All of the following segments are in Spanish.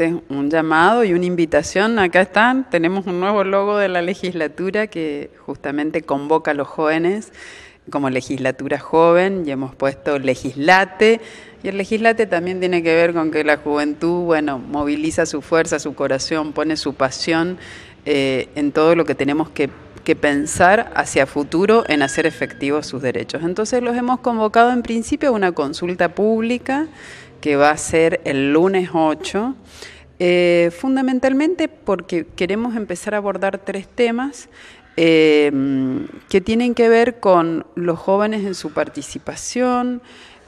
Este, un llamado y una invitación. Acá están, tenemos un nuevo logo de la legislatura que justamente convoca a los jóvenes como legislatura joven y hemos puesto legislate. Y el legislate también tiene que ver con que la juventud, bueno, moviliza su fuerza, su corazón, pone su pasión eh, en todo lo que tenemos que, que pensar hacia futuro en hacer efectivos sus derechos. Entonces los hemos convocado en principio a una consulta pública que va a ser el lunes 8, eh, fundamentalmente porque queremos empezar a abordar tres temas eh, que tienen que ver con los jóvenes en su participación,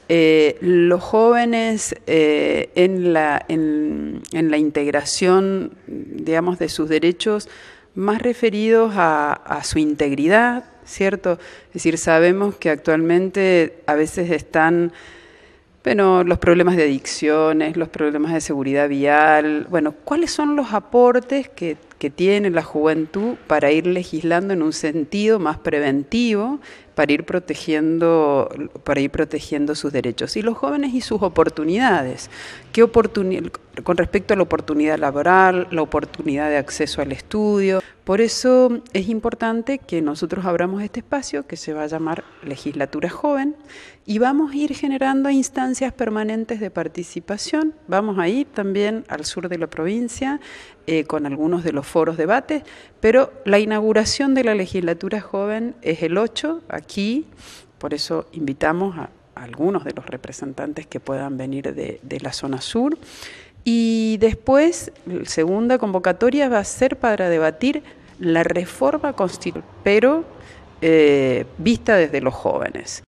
eh, los jóvenes en, la, en, la integración, digamos, de sus derechos más referidos a, a, su integridad, ¿cierto? Es decir, sabemos que actualmente a veces están bueno, los problemas de adicciones, los problemas de seguridad vial, bueno, ¿cuáles son los aportes que, tiene la juventud para ir legislando en un sentido más preventivo, para ir protegiendo, para ir protegiendo sus derechos? Y los jóvenes y sus oportunidades. ¿Qué con respecto a la oportunidad laboral, la oportunidad de acceso al estudio, por eso es importante que nosotros abramos este espacio que se va a llamar Legislatura Joven y vamos a ir generando instancias permanentes de participación. Vamos a ir también al sur de la provincia eh, con algunos de los foros debate, pero la inauguración de la Legislatura Joven es el 8 aquí, por eso invitamos a algunos de los representantes que puedan venir de la zona sur. Y después, la segunda convocatoria va a ser para debatir la reforma constitucional, pero eh, vista desde los jóvenes.